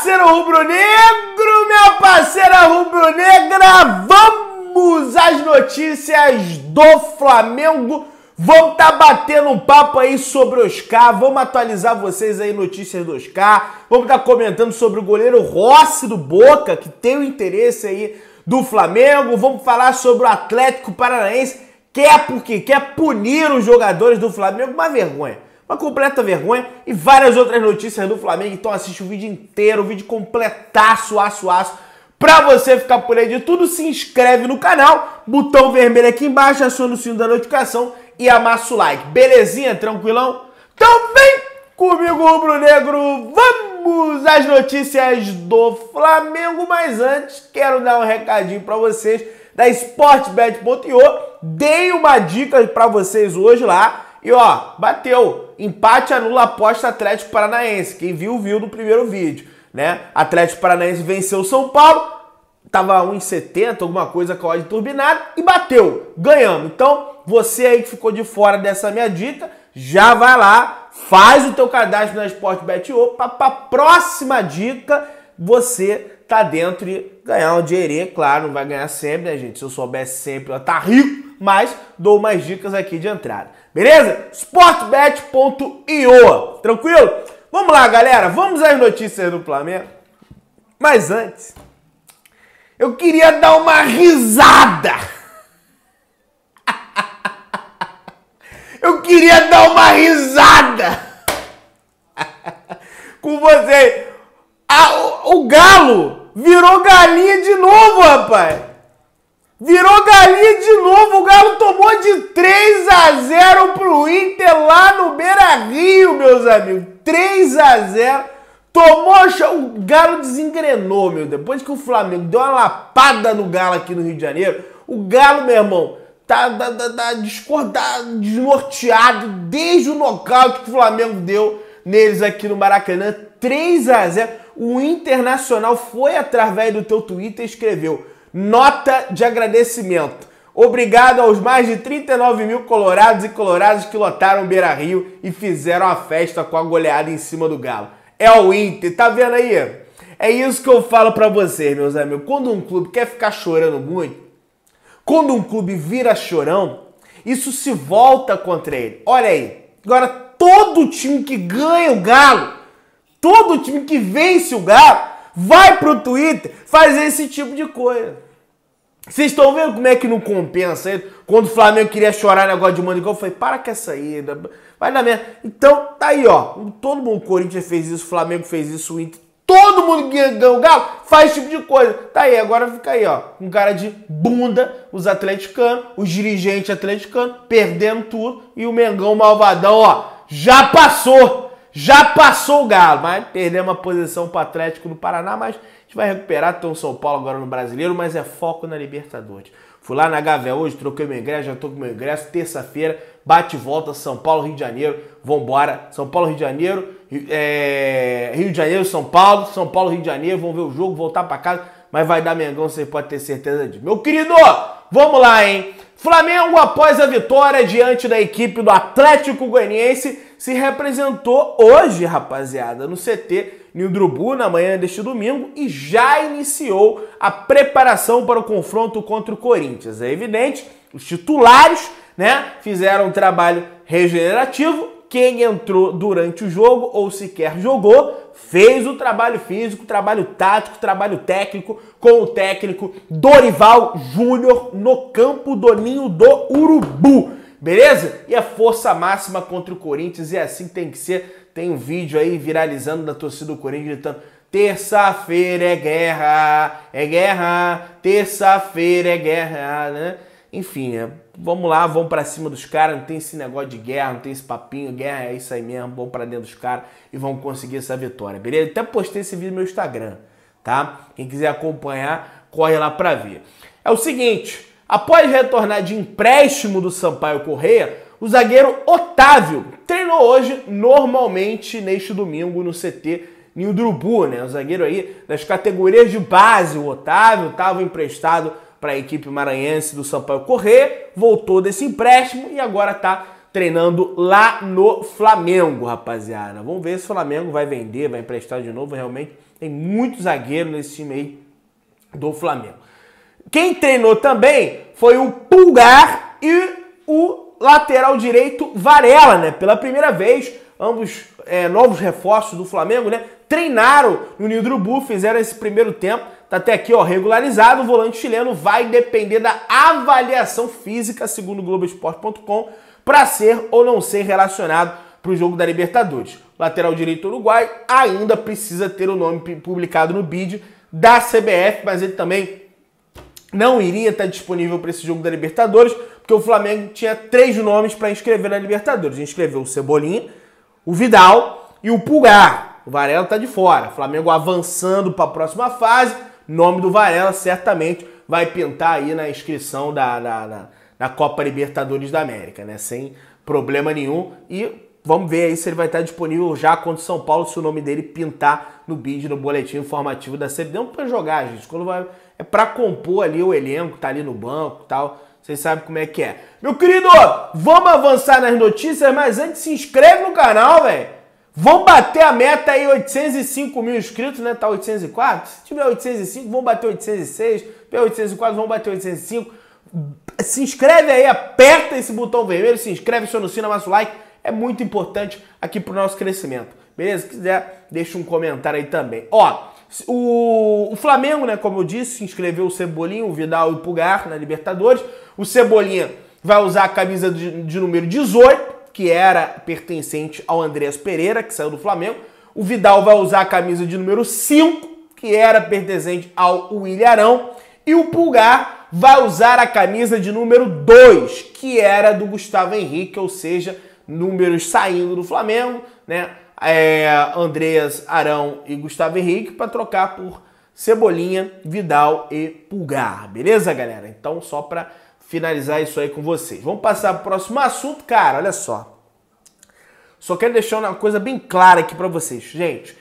parceiro rubro-negro, minha parceira rubro-negra, vamos às notícias do Flamengo. Vamos estar tá batendo um papo aí sobre Oscar, vamos atualizar vocês aí notícias do Oscar, vamos estar tá comentando sobre o goleiro Rossi do Boca, que tem o interesse aí do Flamengo, vamos falar sobre o Atlético Paranaense, quer é porque quer punir os jogadores do Flamengo, uma vergonha uma completa vergonha e várias outras notícias do Flamengo. Então assiste o vídeo inteiro, o vídeo completaço, aço, aço. Pra você ficar por aí de tudo, se inscreve no canal, botão vermelho aqui embaixo, aciona o sino da notificação e amassa o like. Belezinha? Tranquilão? Então vem comigo, Rubro Negro! Vamos às notícias do Flamengo, mas antes quero dar um recadinho para vocês da Sportbet.io. Dei uma dica para vocês hoje lá e ó, bateu. Empate anula aposta Atlético Paranaense. Quem viu, viu no primeiro vídeo, né? Atlético Paranaense venceu o São Paulo, tava 1,70, alguma coisa com a odd turbinada e bateu. Ganhamos. Então, você aí que ficou de fora dessa minha dica, já vai lá, faz o teu cadastro na Sportbet Opa para próxima dica você tá dentro e ganhar um dinheirinho, claro, não vai ganhar sempre, né, gente? Se eu soubesse sempre, eu tá rico mas dou mais dicas aqui de entrada. Beleza? sportbet.io. Tranquilo? Vamos lá, galera. Vamos às notícias do Flamengo. Mas antes, eu queria dar uma risada. Eu queria dar uma risada com você. o, o galo virou galinha de novo, rapaz. Virou galinha de novo, o Galo tomou de 3 a 0 pro Inter lá no Beira-Rio, meus amigos. 3 a 0. Tomou o Galo desengrenou, meu. Depois que o Flamengo deu uma lapada no Galo aqui no Rio de Janeiro, o Galo, meu irmão, tá, tá, tá, tá discordado, desnorteado desde o nocaute que o Flamengo deu neles aqui no Maracanã. 3 a 0. O Internacional foi através do teu Twitter e escreveu: nota de agradecimento. Obrigado aos mais de 39 mil colorados e coloradas que lotaram Beira Rio e fizeram a festa com a goleada em cima do Galo. É o Inter, tá vendo aí? É isso que eu falo para vocês, meus amigos. Quando um clube quer ficar chorando muito, quando um clube vira chorão, isso se volta contra ele. Olha aí. Agora, todo time que ganha o Galo, todo time que vence o Galo, vai pro Twitter fazer esse tipo de coisa. Vocês estão vendo como é que não compensa? Quando o Flamengo queria chorar negócio de Manigol, eu falei, para com essa ida, vai dar merda. Então, tá aí, ó. Todo mundo, o Corinthians fez isso, o Flamengo fez isso, o Inter. Todo mundo que ganhou o Galo faz esse tipo de coisa. Tá aí, agora fica aí, ó. Um cara de bunda, os atleticanos, os dirigentes atleticanos, perdendo tudo. E o Mengão malvadão, ó, já passou já passou o Galo, mas perdeu uma posição para o Atlético no Paraná, mas a gente vai recuperar, tem o São Paulo agora no Brasileiro, mas é foco na Libertadores. Fui lá na Gávea hoje, troquei meu ingresso, já tô com meu ingresso, terça-feira, bate e volta, São Paulo, Rio de Janeiro, vambora, São Paulo, Rio de Janeiro, é... Rio de Janeiro, São Paulo, São Paulo, Rio de Janeiro, vão ver o jogo, voltar para casa, mas vai dar Mengão, você pode ter certeza disso. Meu querido, vamos lá, hein? Flamengo, após a vitória diante da equipe do Atlético Goianiense, se representou hoje, rapaziada, no CT Nildrubu, na manhã deste domingo, e já iniciou a preparação para o confronto contra o Corinthians. É evidente, os titulares né, fizeram um trabalho regenerativo quem entrou durante o jogo ou sequer jogou, fez o trabalho físico, trabalho tático, trabalho técnico com o técnico Dorival Júnior no campo do Ninho do Urubu. Beleza? E a força máxima contra o Corinthians e é assim tem que ser. Tem um vídeo aí viralizando da torcida do Corinthians gritando: "Terça-feira é guerra, é guerra, terça-feira é guerra", né? Enfim, né? vamos lá, vamos para cima dos caras, não tem esse negócio de guerra, não tem esse papinho, guerra é isso aí mesmo, vamos para dentro dos caras e vamos conseguir essa vitória, beleza? Até postei esse vídeo no meu Instagram, tá? Quem quiser acompanhar, corre lá para ver. É o seguinte, após retornar de empréstimo do Sampaio Correia, o zagueiro Otávio treinou hoje normalmente neste domingo no CT New do né? O zagueiro aí das categorias de base, o Otávio, estava emprestado para a equipe maranhense do Sampaio correr, voltou desse empréstimo e agora está treinando lá no Flamengo, rapaziada. Vamos ver se o Flamengo vai vender, vai emprestar de novo. Realmente tem muito zagueiro nesse time aí do Flamengo. Quem treinou também foi o Pulgar e o lateral direito Varela, né? Pela primeira vez, ambos é, novos reforços do Flamengo, né? Treinaram no Nidrubu, fizeram esse primeiro tempo Tá até aqui, ó, regularizado. O volante chileno vai depender da avaliação física, segundo Globoesporte.com, para ser ou não ser relacionado para o jogo da Libertadores. lateral direito uruguai ainda precisa ter o nome publicado no bid da CBF, mas ele também não iria estar disponível para esse jogo da Libertadores, porque o Flamengo tinha três nomes para inscrever na Libertadores. Inscreveu o Cebolinha, o Vidal e o Pulgar. O Varela está de fora. O Flamengo avançando para a próxima fase nome do Varela certamente vai pintar aí na inscrição da, da, da, da Copa Libertadores da América, né? Sem problema nenhum. E Vamos ver aí se ele vai estar disponível já contra o São Paulo, se o nome dele pintar no bid, no boletim informativo da CBD. Não para jogar, gente. Quando vai, é para compor ali o elenco, tá ali no banco tal. Vocês sabem como é que é. Meu querido, vamos avançar nas notícias, mas antes se inscreve no canal, velho Vão bater a meta aí, 805 mil inscritos, né? Tá 804? Se tiver 805, vão bater 806. Se tiver 804, vão bater 805. Se inscreve aí, aperta esse botão vermelho, se inscreve, se anuncia, mais o like. É muito importante aqui pro nosso crescimento. Beleza? Se quiser, deixa um comentário aí também. Ó, o, o, Flamengo, né, como eu disse, se inscreveu o Cebolinha, o Vidal e o Pulgar na Libertadores. O Cebolinha vai usar a camisa de, de número 18 que era pertencente ao Andrés Pereira, que saiu do Flamengo. O Vidal vai usar a camisa de número 5, que era pertencente ao Williarão. E o Pulgar vai usar a camisa de número 2, que era do Gustavo Henrique, ou seja, números saindo do Flamengo, né? É, Andreas Arão e Gustavo Henrique para trocar por Cebolinha, Vidal e Pulgar, beleza, galera? Então, só para finalizar isso aí com vocês. Vamos passar para o próximo assunto, cara. Olha só. Só quero deixar uma coisa bem clara aqui para vocês, gente.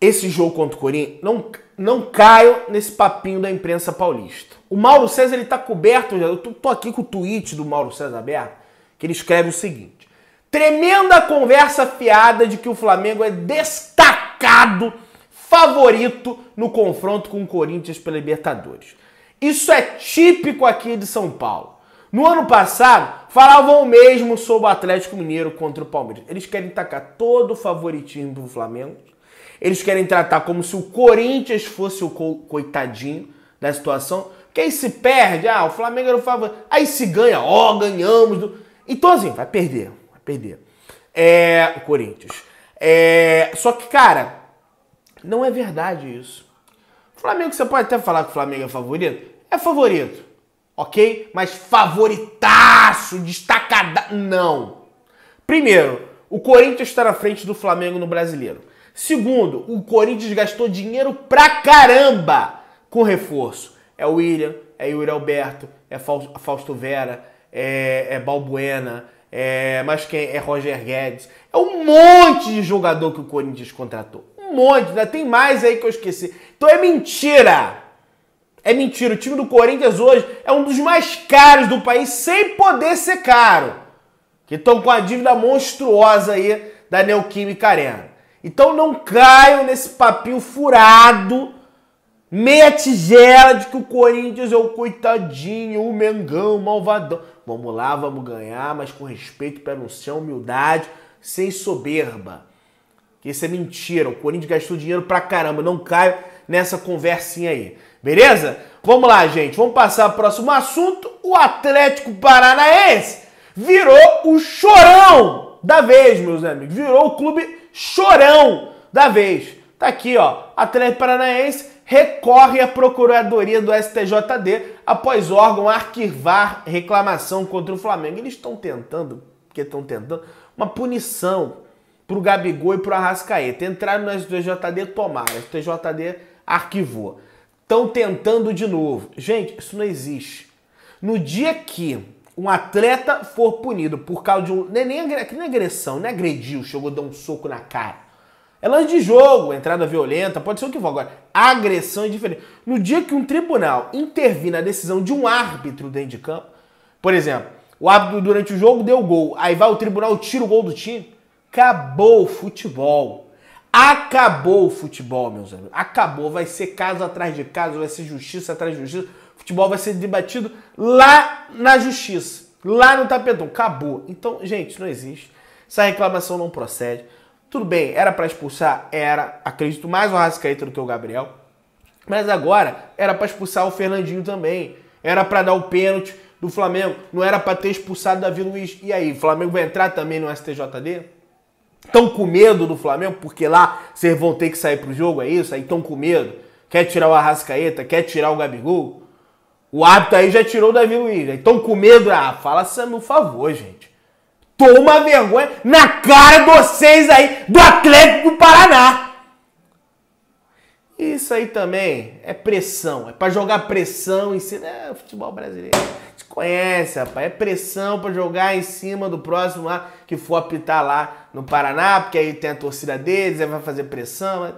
Esse jogo contra o Corinthians, não, não caio nesse papinho da imprensa paulista. O Mauro César ele tá coberto, eu tô, tô aqui com o tweet do Mauro César aberto, que ele escreve o seguinte: Tremenda conversa fiada de que o Flamengo é destacado favorito no confronto com o Corinthians pela Libertadores. Isso é típico aqui de São Paulo. No ano passado, falavam o mesmo sobre o Atlético Mineiro contra o Palmeiras. Eles querem tacar todo o favoritismo do Flamengo. Eles querem tratar como se o Corinthians fosse o coitadinho da situação. Quem se perde, ah, o Flamengo era o favorito. Aí se ganha, ó, oh, ganhamos. Então, assim, vai perder. Vai perder. É. O Corinthians. É. Só que, cara, não é verdade isso. O Flamengo, você pode até falar que o Flamengo é favorito é favorito, ok? Mas favoritaço, destacada. Não. Primeiro, o Corinthians está na frente do Flamengo no brasileiro. Segundo, o Corinthians gastou dinheiro pra caramba com reforço. É o William, é Yuri Alberto, é Fausto Vera, é, é Balbuena, é, mas quem é Roger Guedes. É um monte de jogador que o Corinthians contratou. Um monte, ainda né? tem mais aí que eu esqueci. Então é mentira! É mentira, o time do Corinthians hoje é um dos mais caros do país, sem poder ser caro. Que estão com a dívida monstruosa aí da Neoquímica Arena. Então não caiam nesse papinho furado, meia tigela de que o Corinthians é o coitadinho, o Mengão, o malvadão. Vamos lá, vamos ganhar, mas com respeito, pé no ser humildade, sem soberba. Isso é mentira. O Corinthians gastou dinheiro pra caramba, não caiam nessa conversinha aí. Beleza? Vamos lá, gente. Vamos passar para o próximo assunto. O Atlético Paranaense virou o chorão da vez, meus amigos. Virou o clube chorão da vez. Tá aqui, ó. Atlético Paranaense recorre à Procuradoria do STJD após órgão arquivar reclamação contra o Flamengo. Eles estão tentando, porque estão tentando, uma punição pro Gabigol e pro Arrascaeta. Entraram no STJD, tomaram. STJD arquivou. Estão tentando de novo. Gente, isso não existe. No dia que um atleta for punido por causa de um. É nem, nem é agressão, nem é agrediu, chegou a dar um soco na cara. É lance de jogo, entrada violenta, pode ser o que for. Agora, agressão é diferente. No dia que um tribunal intervir na decisão de um árbitro dentro de campo, por exemplo, o árbitro durante o jogo deu gol, aí vai o tribunal, tira o gol do time, acabou o futebol. Acabou o futebol, meus amigos. Acabou. Vai ser caso atrás de caso, vai ser justiça atrás de justiça. O futebol vai ser debatido lá na justiça, lá no tapetão. Acabou. Então, gente, não existe. Essa reclamação não procede. Tudo bem, era para expulsar? Era. Acredito mais o Rascaeta do que o Gabriel. Mas agora era para expulsar o Fernandinho também. Era para dar o pênalti do Flamengo. Não era para ter expulsado Davi Luiz. E aí, o Flamengo vai entrar também no STJD? Estão com medo do Flamengo, porque lá vocês vão ter que sair pro jogo, é isso? Aí estão com medo. Quer tirar o Arrascaeta, quer tirar o Gabigol? O árbitro aí já tirou o Davi Luiz. Então com medo, ah, fala no favor, gente. Toma vergonha na cara de vocês aí do Atlético do Paraná. Isso aí também é pressão. É para jogar pressão em cima. É futebol brasileiro. Te conhece, rapaz. É pressão para jogar em cima do próximo lá que for apitar lá no Paraná, porque aí tem a torcida deles, aí vai fazer pressão. Mas...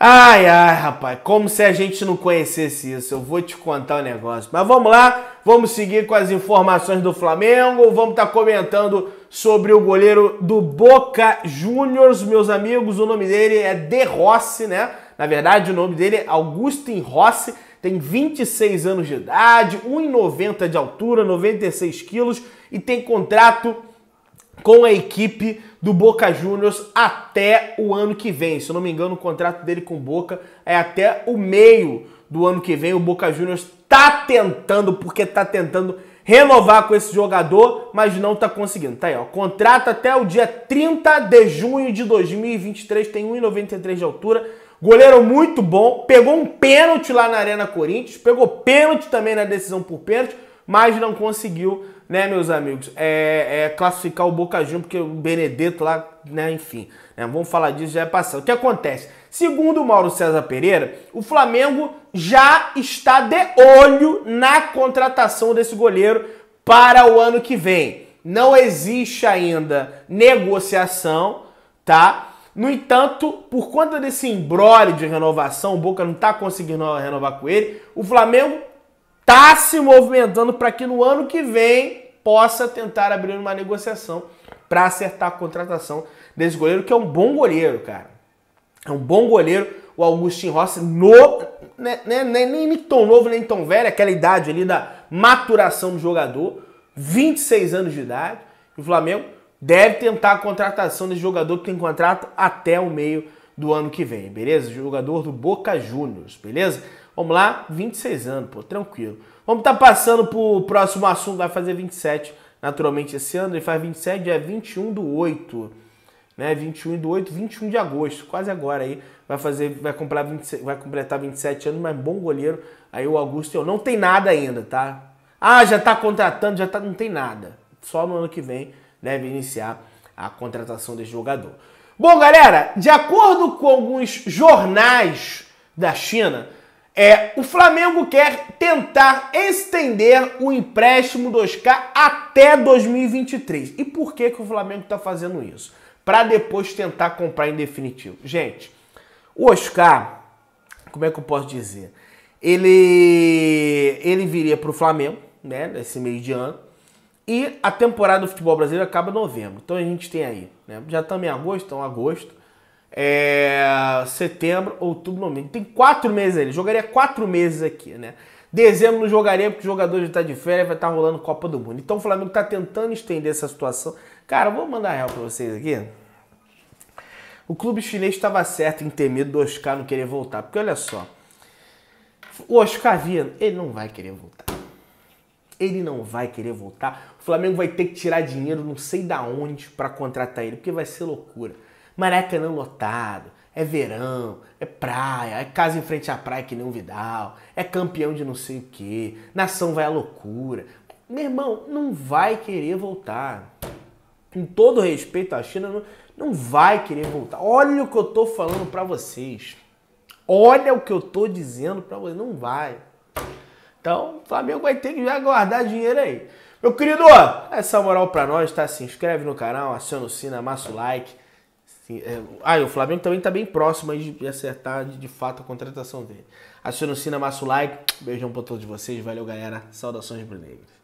Ai, ai, rapaz, como se a gente não conhecesse isso. Eu vou te contar o um negócio. Mas vamos lá, vamos seguir com as informações do Flamengo. Vamos estar tá comentando sobre o goleiro do Boca Juniors, meus amigos. O nome dele é De Rossi, né? Na verdade, o nome dele é Augustin Rossi. Tem 26 anos de idade, 1,90 de altura, 96 quilos e tem contrato com a equipe do Boca Juniors até o ano que vem. Se eu não me engano, o contrato dele com o Boca é até o meio do ano que vem. O Boca Juniors tá tentando, porque tá tentando renovar com esse jogador, mas não tá conseguindo. Tá aí, ó. Contrato até o dia 30 de junho de 2023, tem 1,93 de altura. Goleiro muito bom, pegou um pênalti lá na Arena Corinthians, pegou pênalti também na decisão por pênalti, mas não conseguiu né, meus amigos, é, é classificar o Boca Juniors, porque o Benedetto lá, né, enfim, né, vamos falar disso, já é passado. O que acontece? Segundo o Mauro César Pereira, o Flamengo já está de olho na contratação desse goleiro para o ano que vem. Não existe ainda negociação, tá? No entanto, por conta desse embrole de renovação, o Boca não está conseguindo renovar com ele, o Flamengo está se movimentando para que no ano que vem possa tentar abrir uma negociação para acertar a contratação desse goleiro, que é um bom goleiro, cara. É um bom goleiro, o Augustin Rossi, não né, né, nem, nem tão novo, nem tão velho, aquela idade ali da maturação do jogador, 26 anos de idade. O Flamengo deve tentar a contratação desse jogador que tem contrato até o meio do ano que vem, beleza? Jogador do Boca Juniors, beleza? Vamos lá, 26 anos, pô, tranquilo. Vamos estar tá passando para o próximo assunto, vai fazer 27 naturalmente esse ano, ele faz 27, dia 21 do 8, né? 21 do 8, 21 de agosto, quase agora aí, vai fazer, vai comprar vai completar 27 anos, mas bom goleiro. Aí o Augusto, eu não tem nada ainda, tá? Ah, já tá contratando, já tá, não tem nada. Só no ano que vem deve iniciar a contratação desse jogador. Bom, galera, de acordo com alguns jornais da China, é, o Flamengo quer tentar estender o empréstimo do Oscar até 2023. E por que, que o Flamengo está fazendo isso? Para depois tentar comprar em definitivo. Gente, o Oscar, como é que eu posso dizer? Ele, ele viria para o Flamengo, né, nesse meio de ano. E a temporada do futebol brasileiro acaba em novembro. Então a gente tem aí, né? Já estamos em agosto, então agosto é, setembro, outubro, novembro. Tem quatro meses ele Jogaria quatro meses aqui, né? Dezembro não jogaria porque o jogador já está de férias, vai estar tá rolando Copa do Mundo. Então o Flamengo está tentando estender essa situação. Cara, vou mandar real para vocês aqui. O clube chinês estava certo em ter medo do Oscar não querer voltar. Porque olha só, o Oscar Vino, ele não vai querer voltar. Ele não vai querer voltar. O Flamengo vai ter que tirar dinheiro não sei da onde para contratar ele, porque vai ser loucura. Maracanã é lotado, é verão, é praia, é casa em frente à praia que nem um Vidal, é campeão de não sei o que, nação vai à loucura. Meu irmão, não vai querer voltar. Com todo respeito à China, não, vai querer voltar. Olha o que eu tô falando para vocês. Olha o que eu tô dizendo para vocês. Não vai. Então, o Flamengo vai ter que guardar dinheiro aí. Meu querido, essa moral para nós, tá? Se inscreve no canal, aciona o sino, amassa o like. Sim, é, ah, o Flamengo também tá bem próximo aí de acertar de, de fato a contratação dele. Aciona o like Beijão para todos vocês. Valeu, galera. Saudações, Brunegras.